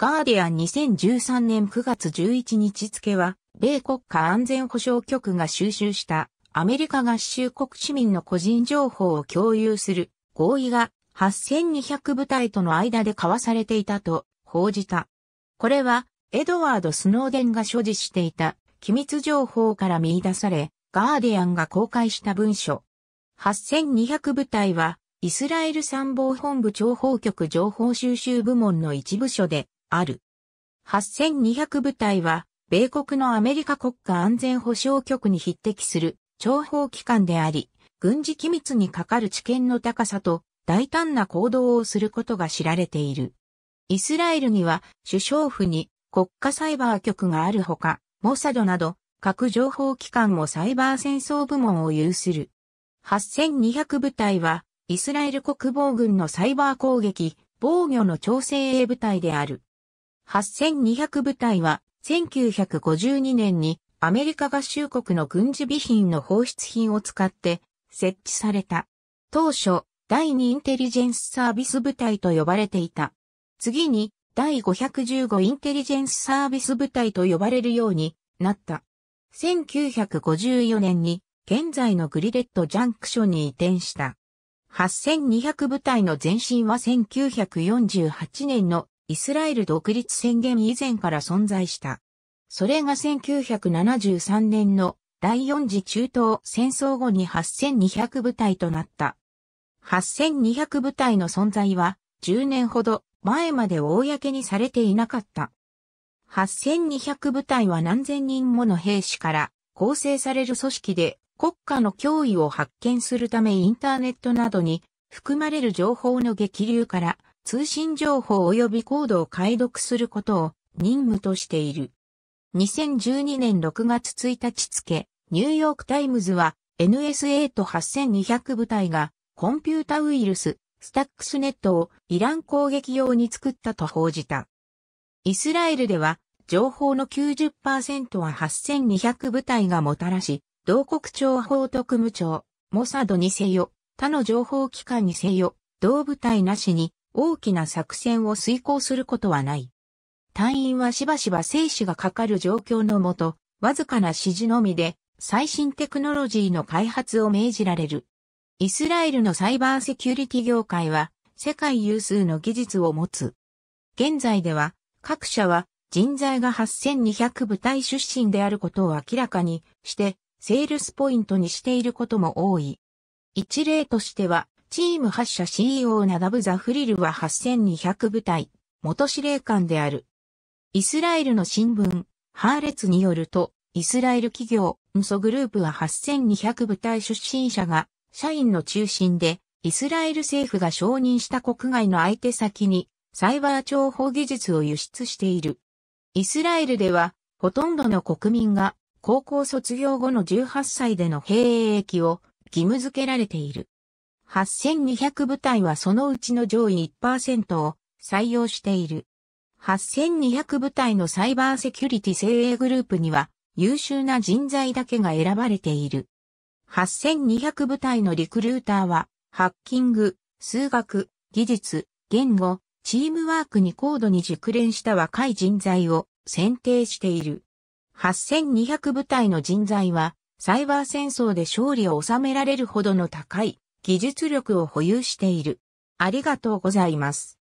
ガーディアン2013年9月11日付は、米国家安全保障局が収集したアメリカ合衆国市民の個人情報を共有する合意が8200部隊との間で交わされていたと報じた。これはエドワード・スノーデンが所持していた機密情報から見出され、ガーディアンが公開した文書。8200部隊はイスラエル参謀本部情報局情報収集部門の一部署である。8200部隊は、米国のアメリカ国家安全保障局に匹敵する諜報機関であり、軍事機密にかかる知見の高さと大胆な行動をすることが知られている。イスラエルには首相府に国家サイバー局があるほか、モサドなど各情報機関もサイバー戦争部門を有する。8200部隊はイスラエル国防軍のサイバー攻撃、防御の調整鋭部隊である。8200部隊は1952年にアメリカ合衆国の軍事備品の放出品を使って設置された。当初、第2インテリジェンスサービス部隊と呼ばれていた。次に、第515インテリジェンスサービス部隊と呼ばれるようになった。1954年に、現在のグリレットジャンクションに移転した。8200部隊の前身は1948年のイスラエル独立宣言以前から存在した。それが1973年の第4次中東戦争後に8200部隊となった。8200部隊の存在は10年ほど前まで公にされていなかった。8200部隊は何千人もの兵士から構成される組織で国家の脅威を発見するためインターネットなどに含まれる情報の激流から通信情報及びコードを解読することを任務としている。2012年6月1日付、ニューヨークタイムズは NSA と8200部隊がコンピュータウイルス、スタックスネットをイラン攻撃用に作ったと報じた。イスラエルでは情報の90%は8200部隊がもたらし、同国庁法特務庁、モサドにせよ、他の情報機関にせよ、同部隊なしに大きな作戦を遂行することはない。隊員はしばしば生死がかかる状況のもと、わずかな指示のみで最新テクノロジーの開発を命じられる。イスラエルのサイバーセキュリティ業界は世界有数の技術を持つ。現在では各社は人材が8200部隊出身であることを明らかにしてセールスポイントにしていることも多い。一例としてはチーム発射 CEO ナダブ・ザフリルは8200部隊、元司令官である。イスラエルの新聞、ハーレツによると、イスラエル企業、ムソグループは8200部隊出身者が、社員の中心で、イスラエル政府が承認した国外の相手先に、サイバー情報技術を輸出している。イスラエルでは、ほとんどの国民が、高校卒業後の18歳での兵役を義務付けられている。8200部隊はそのうちの上位1%を採用している。8200部隊のサイバーセキュリティ精鋭グループには優秀な人材だけが選ばれている。8200部隊のリクルーターはハッキング、数学、技術、言語、チームワークに高度に熟練した若い人材を選定している。8200部隊の人材はサイバー戦争で勝利を収められるほどの高い技術力を保有している。ありがとうございます。